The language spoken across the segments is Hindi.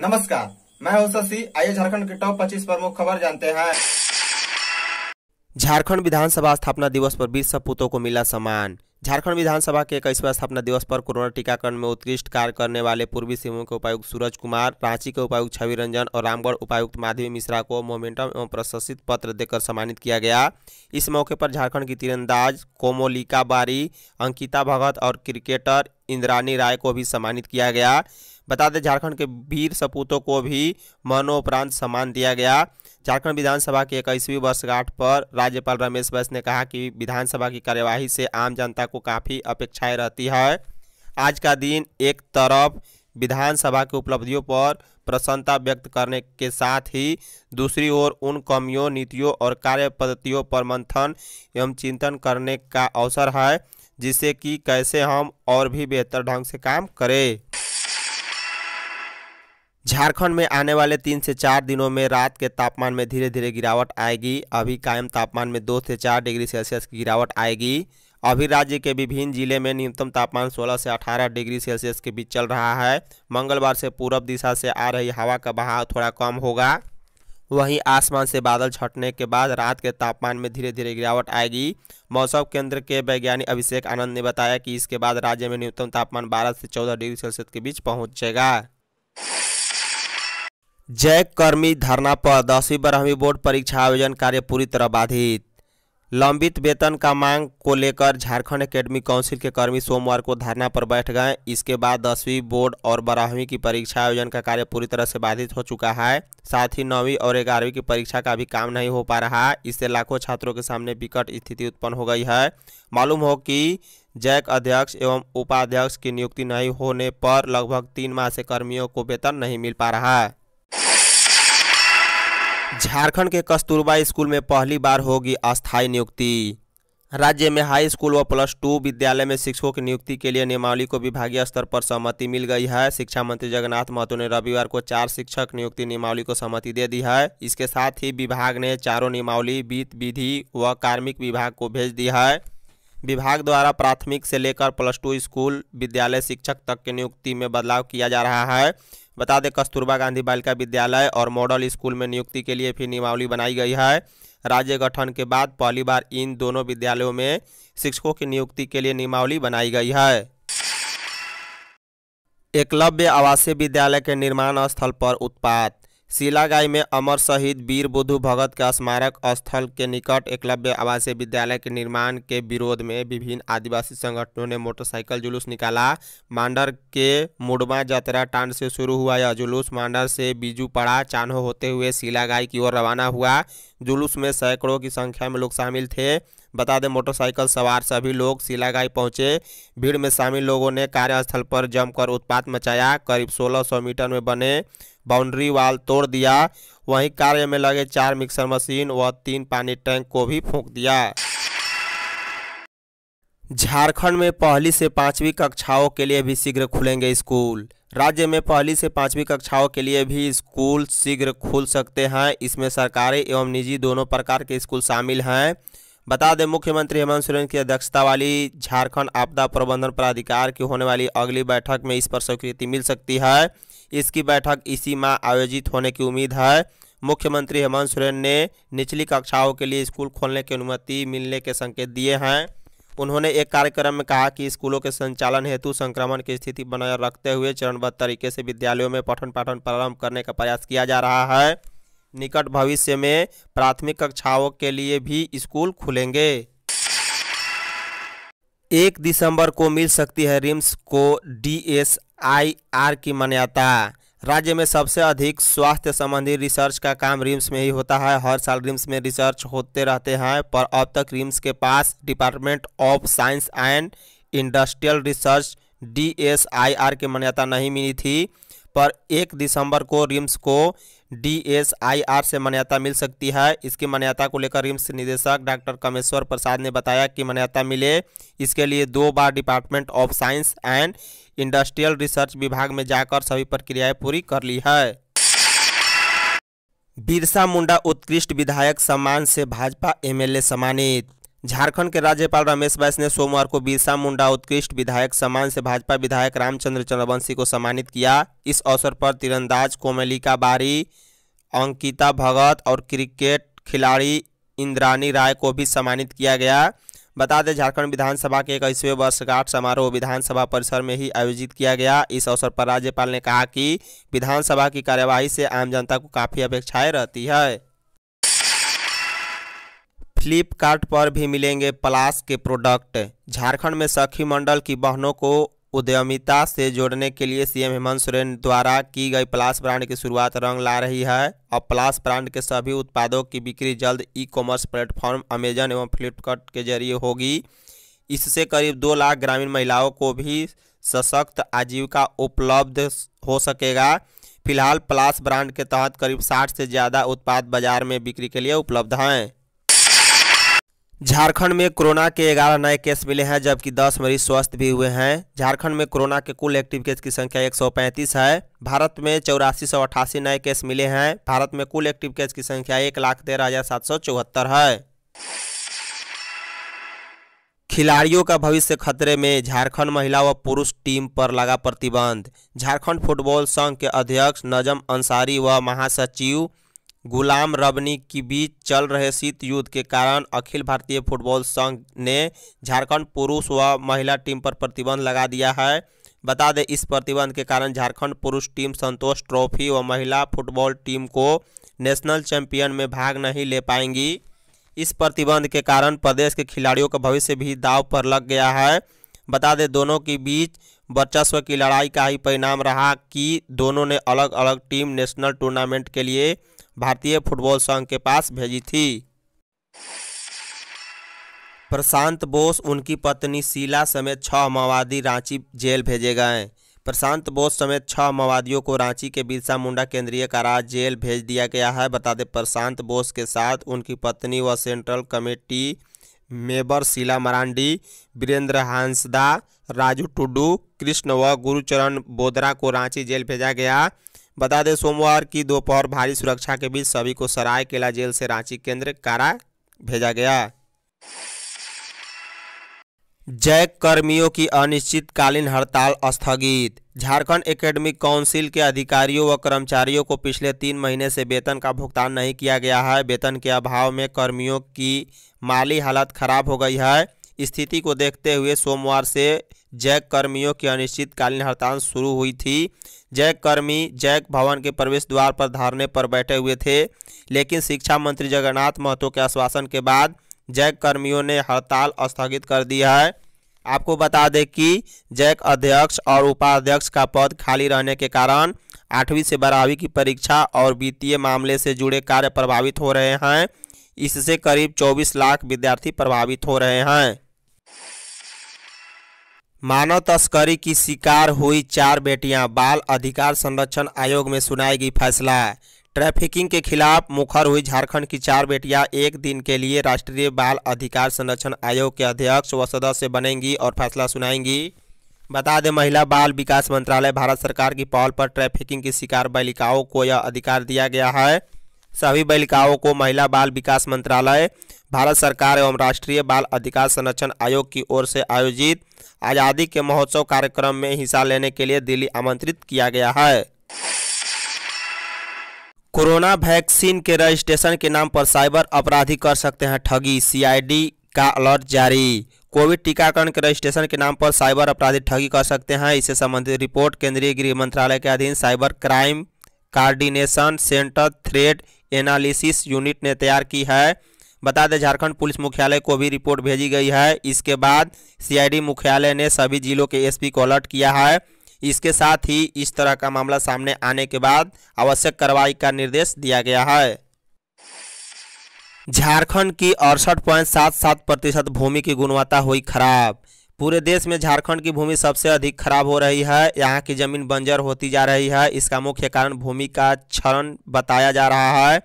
नमस्कार मैं हूं शशि आइए झारखंड के टॉप 25 प्रमुख खबर जानते हैं झारखंड विधानसभा स्थापना दिवस पर बीस सपूतों को मिला सम्मान झारखंड विधानसभा के इक्कीसवें स्थापना दिवस पर कोरोना टीकाकरण में उत्कृष्ट कार्य करने वाले पूर्वी सिंहभूम के उपायुक्त सूरज कुमार रांची के उपायुक्त छवि रंजन और रामगढ़ उपायुक्त माधवी मिश्रा को मोमेंटम एवं प्रशंसित पत्र देकर सम्मानित किया गया इस मौके पर झारखंड की तीरंदाज कोमोलिका बारी अंकिता भगत और क्रिकेटर इंद्रानी राय को भी सम्मानित किया गया बता दें झारखंड के वीर सपूतों को भी मरणोपरांत सम्मान दिया गया झारखंड विधानसभा की इक्कीसवीं वर्षगांठ पर राज्यपाल रमेश बैस ने कहा कि विधानसभा की कार्यवाही से आम जनता को काफ़ी अपेक्षाएं रहती है आज का दिन एक तरफ विधानसभा की उपलब्धियों पर प्रसन्नता व्यक्त करने के साथ ही दूसरी ओर उन कमियों नीतियों और कार्य पद्धतियों पर मंथन एवं चिंतन करने का अवसर है जिससे कि कैसे हम और भी बेहतर ढंग से काम करें झारखंड में आने वाले तीन से चार दिनों में रात के तापमान में धीरे धीरे गिरावट आएगी अभी कायम तापमान में दो से चार डिग्री सेल्सियस की गिरावट आएगी अभी राज्य के विभिन्न जिले में न्यूनतम तापमान 16 से 18 डिग्री सेल्सियस के बीच चल रहा है मंगलवार से पूर्व दिशा से आ रही हवा का बहाव थोड़ा कम होगा वहीं आसमान से बादल छटने के बाद रात के तापमान में धीरे धीरे गिरावट आएगी मौसम केंद्र के वैज्ञानिक अभिषेक आनंद ने बताया कि इसके बाद राज्य में न्यूनतम तापमान 12 से 14 डिग्री सेल्सियस के बीच पहुंचेगा जय कर्मी धरना पर दसवीं बारहवीं बोर्ड परीक्षा आयोजन कार्य पूरी तरह बाधित लंबित वेतन का मांग को लेकर झारखंड एकेडमी काउंसिल के कर्मी सोमवार को धरना पर बैठ गए इसके बाद दसवीं बोर्ड और बारहवीं की परीक्षा आयोजन का कार्य पूरी तरह से बाधित हो चुका है साथ ही नौवीं और ग्यारहवीं की परीक्षा का भी काम नहीं हो पा रहा है इससे लाखों छात्रों के सामने विकट स्थिति उत्पन्न हो गई है मालूम हो कि जैक अध्यक्ष एवं उपाध्यक्ष की नियुक्ति नहीं होने पर लगभग तीन माह से कर्मियों को वेतन नहीं मिल पा रहा है झारखंड के कस्तूरबा स्कूल में पहली बार होगी अस्थायी नियुक्ति राज्य में हाई स्कूल व प्लस टू विद्यालय में शिक्षकों की नियुक्ति के लिए नियमावली को विभागीय स्तर पर सहमति मिल गई है शिक्षा मंत्री जगन्नाथ महतो ने रविवार को चार शिक्षक नियुक्ति नियमावली को सहमति दे दी है इसके साथ ही विभाग ने चारों नियमावली वित्त विधि व कार्मिक विभाग को भेज दी है विभाग द्वारा प्राथमिक से लेकर प्लस टू स्कूल विद्यालय शिक्षक तक की नियुक्ति में बदलाव किया जा रहा है बता दें कस्तूरबा गांधी बालिका विद्यालय और मॉडल स्कूल में नियुक्ति के लिए फिर नियमावली बनाई गई है राज्य गठन के बाद पहली बार इन दोनों विद्यालयों में शिक्षकों की नियुक्ति के लिए नियमावली बनाई गई है एकलव्य आवासीय विद्यालय के निर्माण स्थल पर उत्पात सिलागाई में अमर शहीद वीर बुधु भगत के स्मारक स्थल के निकट एकलव्य आवासीय विद्यालय के निर्माण के विरोध में विभिन्न आदिवासी संगठनों ने मोटरसाइकिल जुलूस निकाला मांडर के मुडमा जतरा टांड से शुरू हुआ यह जुलूस मांडर से बीजू पड़ा चानो होते हुए सिलागाई की ओर रवाना हुआ जुलूस में सैकड़ों की संख्या में लोग शामिल थे बता दें मोटरसाइकिल सवार सभी लोग सिलागाई पहुंचे भीड़ में शामिल लोगों ने कार्यस्थल पर जमकर उत्पात मचाया करीब 1600 मीटर में बने बाउंड्री वाल तोड़ दिया वहीं कार्य में लगे चार मिक्सर मशीन व तीन पानी टैंक को भी फूंक दिया झारखंड में पहली से पांचवी कक्षाओं के लिए भी शीघ्र खुलेंगे स्कूल राज्य में पहली से पांचवी कक्षाओं के लिए भी स्कूल शीघ्र खुल सकते हैं इसमें सरकारी एवं निजी दोनों प्रकार के स्कूल शामिल हैं बता दें मुख्यमंत्री हेमंत सोरेन की अध्यक्षता वाली झारखंड आपदा प्रबंधन प्राधिकार की होने वाली अगली बैठक में इस पर स्वीकृति मिल सकती है इसकी बैठक इसी माह आयोजित होने की उम्मीद है मुख्यमंत्री हेमंत सोरेन ने निचली कक्षाओं के लिए स्कूल खोलने की अनुमति मिलने के संकेत दिए हैं उन्होंने एक कार्यक्रम में कहा कि स्कूलों के संचालन हेतु संक्रमण की स्थिति बनाए रखते हुए चरणबद्ध तरीके से विद्यालयों में पठन पाठन प्रारंभ करने का प्रयास किया जा रहा है निकट भविष्य में प्राथमिक कक्षाओं के लिए भी स्कूल खुलेंगे एक दिसंबर को मिल सकती है रिम्स को डी आई आर की मान्यता राज्य में सबसे अधिक स्वास्थ्य संबंधी रिसर्च का काम रिम्स में ही होता है हर साल रिम्स में रिसर्च होते रहते हैं पर अब तक रिम्स के पास department of science and industrial research D S I R की मान्यता नहीं मिली थी पर एक दिसंबर को रिम्स को डी एस आई आर से मान्यता मिल सकती है इसकी मान्यता को लेकर रिम्स निदेशक डॉक्टर कमेश्वर प्रसाद ने बताया कि मान्यता मिले इसके लिए दो बार department of science and industrial research विभाग में जाकर सभी प्रक्रियाएं पूरी कर ली है बिरसा मुंडा उत्कृष्ट विधायक सम्मान से भाजपा एमएलए सम्मानित झारखंड के राज्यपाल रमेश बैस ने सोमवार को बिरसा मुंडा उत्कृष्ट विधायक सम्मान से भाजपा विधायक रामचंद्र चंद्रवंशी को सम्मानित किया इस अवसर पर तीरंदाज कोमलिका बारी अंकिता भगत और क्रिकेट खिलाड़ी इंद्राणी राय को भी सम्मानित किया गया बता दें झारखंड विधानसभा के इक्कीसवें वर्षगांठ समारोह विधानसभा परिसर में ही आयोजित किया गया इस अवसर पर राज्यपाल ने कहा कि विधानसभा की कार्यवाही से आम जनता को काफ़ी अपेक्षाएं रहती है फ्लिपकार्ट पर भी मिलेंगे प्लास के प्रोडक्ट झारखंड में सखी मंडल की बहनों को उद्यमिता से जोड़ने के लिए सीएम हेमंत सोरेन द्वारा की गई प्लास ब्रांड की शुरुआत रंग ला रही है और प्लास ब्रांड के सभी उत्पादों की बिक्री जल्द ई कॉमर्स प्लेटफॉर्म अमेजन एवं फ्लिपकार्ट के जरिए होगी इससे करीब दो लाख ग्रामीण महिलाओं को भी सशक्त आजीविका उपलब्ध हो सकेगा फिलहाल प्लास ब्रांड के तहत करीब साठ से ज़्यादा उत्पाद बाजार में बिक्री के लिए उपलब्ध हैं झारखंड में कोरोना के 11 नए केस मिले हैं जबकि 10 मरीज स्वस्थ भी हुए हैं झारखंड में कोरोना के कुल एक्टिव केस की संख्या 135 है भारत में चौरासी सौ अठासी नए केस मिले हैं भारत में कुल एक्टिव केस की संख्या एक लाख तेरह हजार सात सौ चौहत्तर है खिलाड़ियों का भविष्य खतरे में झारखंड महिला व पुरुष टीम पर लगा प्रतिबंध झारखंड फुटबॉल संघ के अध्यक्ष नजम अंसारी व महासचिव गुलाम रबनी के बीच चल रहे शीत युद्ध के कारण अखिल भारतीय फुटबॉल संघ ने झारखंड पुरुष व महिला टीम पर प्रतिबंध लगा दिया है बता दें इस प्रतिबंध के कारण झारखंड पुरुष टीम संतोष ट्रॉफी व महिला फुटबॉल टीम को नेशनल चैंपियन में भाग नहीं ले पाएंगी इस प्रतिबंध के कारण प्रदेश के खिलाड़ियों का भविष्य भी दाव पर लग गया है बता दें दोनों के बीच वर्चस्व की लड़ाई का ही परिणाम रहा कि दोनों ने अलग अलग टीम नेशनल टूर्नामेंट के लिए भारतीय फुटबॉल संघ के पास भेजी थी प्रशांत बोस उनकी पत्नी शीला समेत छह माओवादी रांची जेल भेजे गए प्रशांत बोस समेत छह माओवादियों को रांची के बिरसा मुंडा केंद्रीय कारा जेल भेज दिया गया है बता दें प्रशांत बोस के साथ उनकी पत्नी व central committee member Sheela Marandi Virendra Hansda Raju Tudu Krishna व गुरुचरण बोदरा को रांची जेल भेजा गया बता दें सोमवार की दोपहर भारी सुरक्षा के बीच सभी को सरायकेला जेल से रांची केंद्र कारा भेजा गया जैक कर्मियों की अनिश्चितकालीन हड़ताल स्थगित झारखंड एकेडमिक काउंसिल के अधिकारियों व कर्मचारियों को पिछले तीन महीने से वेतन का भुगतान नहीं किया गया है वेतन के अभाव में कर्मियों की माली हालत खराब हो गई है स्थिति को देखते हुए सोमवार से जैक कर्मियों की अनिश्चितकालीन हड़ताल शुरू हुई थी जैक कर्मी जैक भवन के प्रवेश द्वार पर धारने पर बैठे हुए थे लेकिन शिक्षा मंत्री जगन्नाथ महतो के आश्वासन के बाद जैक कर्मियों ने हड़ताल स्थगित कर दी है आपको बता दें कि जैक अध्यक्ष और उपाध्यक्ष का पद खाली रहने के कारण आठवीं से बारहवीं की परीक्षा और वित्तीय मामले से जुड़े कार्य प्रभावित हो रहे हैं इससे करीब 24 लाख विद्यार्थी प्रभावित हो रहे हैं मानव तस्करी की शिकार हुई चार बेटियां बाल अधिकार संरक्षण आयोग में सुनाएगी फैसला ट्रैफिकिंग के खिलाफ मुखर हुई झारखंड की चार बेटियां एक दिन के लिए राष्ट्रीय बाल अधिकार संरक्षण आयोग के अध्यक्ष व सदस्य बनेंगी और फैसला सुनाएंगी बता दें महिला बाल विकास मंत्रालय भारत सरकार की पहल पर ट्रैफिकिंग की शिकार बालिकाओं को यह अधिकार दिया गया है सभी बालिकाओं को महिला बाल विकास मंत्रालय भारत सरकार एवं राष्ट्रीय बाल अधिकार संरक्षण आयोग की ओर से आयोजित आज़ादी के महोत्सव कार्यक्रम में हिस्सा लेने के लिए दिल्ली आमंत्रित किया गया है कोरोना वैक्सीन के रजिस्ट्रेशन के नाम पर साइबर अपराधी कर सकते हैं ठगी सीआईडी का अलर्ट जारी कोविड टीकाकरण के रजिस्ट्रेशन के नाम पर साइबर अपराधी ठगी कर सकते हैं इससे संबंधित रिपोर्ट केंद्रीय गृह मंत्रालय के अधीन cyber crime coordination centre threat analysis unit ने तैयार की है बता दें झारखंड पुलिस मुख्यालय को भी रिपोर्ट भेजी गई है इसके बाद सीआईडी मुख्यालय ने सभी जिलों के एसपी को अलर्ट किया है इसके साथ ही इस तरह का मामला सामने आने के बाद आवश्यक कार्रवाई का निर्देश दिया गया है झारखंड की अड़सठ पॉइंट सात सात प्रतिशत भूमि की गुणवत्ता हुई खराब पूरे देश में झारखंड की भूमि सबसे अधिक खराब हो रही है यहाँ की जमीन बंजर होती जा रही है इसका मुख्य कारण भूमि का क्षरण बताया जा रहा है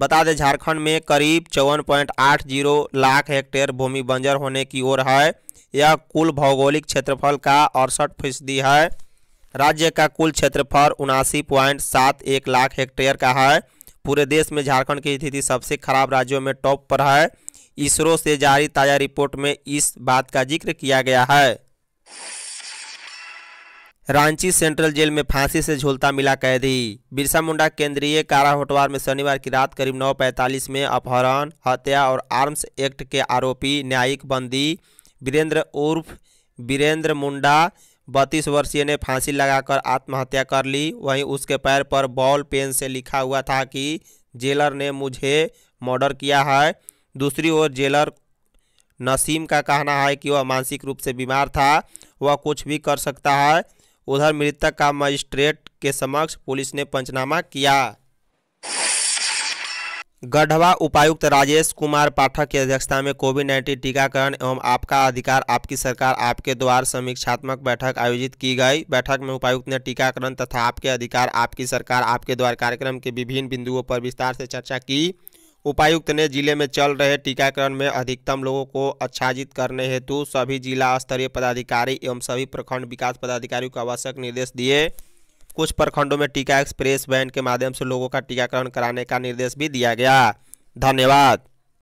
बता दें झारखंड में करीब चौवन पॉइंट आठ जीरो लाख हेक्टेयर भूमि बंजर होने की ओर है यह कुल भौगोलिक क्षेत्रफल का अड़सठ फीसदी है राज्य का कुल क्षेत्रफल उनासी पॉइंट सात एक लाख हेक्टेयर का है पूरे देश में झारखंड की स्थिति सबसे खराब राज्यों में टॉप पर है इसरो से जारी ताज़ा रिपोर्ट में इस बात का जिक्र किया गया है रांची सेंट्रल जेल में फांसी से झूलता मिला कैदी बिरसा मुंडा केंद्रीय कारा होटवार में शनिवार की रात करीब 9:45 में अपहरण हत्या और आर्म्स एक्ट के आरोपी न्यायिक बंदी वीरेंद्र उर्फ वीरेंद्र मुंडा बत्तीस वर्षीय ने फांसी लगाकर आत्महत्या कर ली वहीं उसके पैर पर बॉल पेन से लिखा हुआ था कि जेलर ने मुझे मर्डर किया है दूसरी ओर जेलर नसीम का कहना है कि वह मानसिक रूप से बीमार था वह कुछ भी कर सकता है उधर मृतक का मजिस्ट्रेट के समक्ष पुलिस ने पंचनामा किया गढ़वा उपायुक्त राजेश कुमार पाठक की अध्यक्षता में कोविड नाइन्टीन टीकाकरण एवं आपका अधिकार आपकी सरकार आपके द्वार समीक्षात्मक बैठक आयोजित की गई बैठक में उपायुक्त ने टीकाकरण तथा आपके अधिकार आपकी सरकार आपके द्वार कार्यक्रम के विभिन्न बिंदुओं पर विस्तार से चर्चा की उपायुक्त ने जिले में चल रहे टीकाकरण में अधिकतम लोगों को आच्छादित करने हेतु सभी जिला स्तरीय पदाधिकारी एवं सभी प्रखंड विकास पदाधिकारियों को आवश्यक निर्देश दिए कुछ प्रखंडों में टीका एक्सप्रेस वैन के माध्यम से लोगों का टीकाकरण कराने का निर्देश भी दिया गया धन्यवाद